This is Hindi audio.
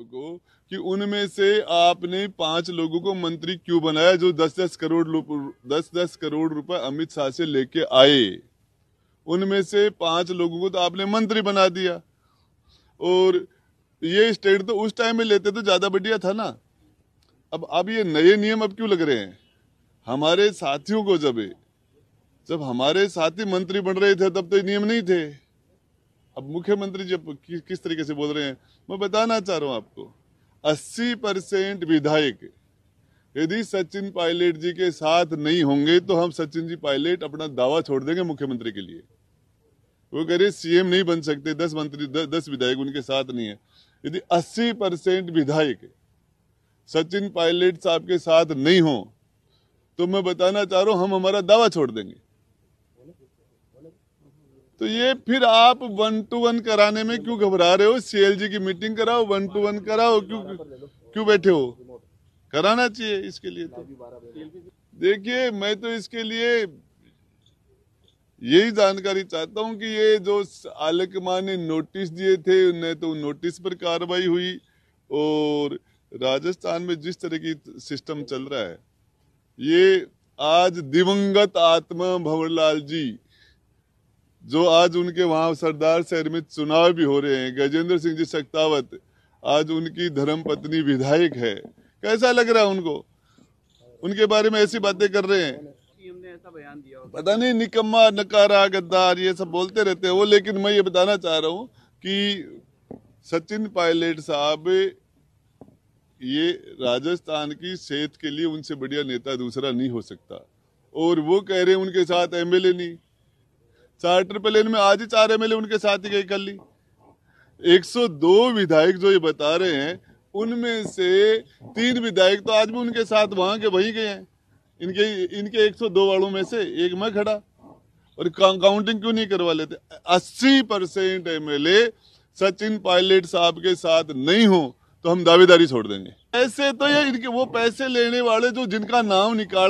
आपको कि उनमें से आपने पांच लोगों को मंत्री क्यों बनाया जो दस दस करोड़ दस दस करोड़ रुपए अमित शाह से लेके आए उनमें से पांच लोगों को तो आपने मंत्री बना दिया और ये स्टेट तो उस टाइम में लेते तो ज्यादा बढ़िया था ना अब अब ये नए नियम अब क्यों लग रहे हैं हमारे साथियों को जब जब हमारे साथी मंत्री बन रहे थे तब तो नियम नहीं थे अब मुख्यमंत्री जब कि, किस तरीके से बोल रहे हैं मैं बताना चाह रहा हूं आपको 80 परसेंट विधायक यदि सचिन पायलट जी के साथ नहीं होंगे तो हम सचिन जी पायलट अपना दावा छोड़ देंगे मुख्यमंत्री के लिए वो कह रहे सीएम नहीं बन सकते दस मंत्री द, दस विधायक उनके साथ नहीं है यदि 80 परसेंट विधायक सचिन पायलट साहब के साथ नहीं हो तो मैं बताना चाह रहा हूं हम हमारा दावा छोड़ देंगे तो ये फिर आप वन टू वन कराने में क्यों घबरा रहे हो सीएलजी की मीटिंग कराओ वन टू वन कराओ क्यों क्यों बैठे हो कराना चाहिए इसके लिए तो देखिए मैं तो इसके लिए यही जानकारी चाहता हूं कि ये जो आलकमा ने नोटिस दिए थे उन्हें तो नोटिस पर कार्रवाई हुई और राजस्थान में जिस तरह की सिस्टम चल रहा है ये आज दिवंगत आत्मा भंवरलाल जी जो आज उनके वहां सरदार शहर में चुनाव भी हो रहे हैं गजेंद्र सिंह जी सक्तावत आज उनकी धर्म पत्नी विधायक है कैसा लग रहा है उनको उनके बारे में ऐसी बातें कर रहे हैं पता नहीं निकम्मा नकारा गद्दार ये सब बोलते रहते हैं वो लेकिन मैं ये बताना चाह रहा हूँ कि सचिन पायलट साहब ये राजस्थान की सेहत के लिए उनसे बढ़िया नेता दूसरा नहीं हो सकता और वो कह रहे हैं उनके साथ एमएलए नहीं चार्टर प्लेन में आज ही चार एमएलए उनके साथ ही गई कर ली 102 विधायक जो ये बता रहे हैं उनमें से तीन विधायक तो आज भी उनके साथ वहां के वहीं गए हैं इनके इनके 102 वालों में से एक मैं खड़ा और काउंटिंग क्यों नहीं करवा लेते 80 परसेंट एमएलए सचिन पायलट साहब के साथ नहीं हो तो हम दावेदारी छोड़ देंगे ऐसे तो ये इनके वो पैसे लेने वाले जो जिनका नाम निकाल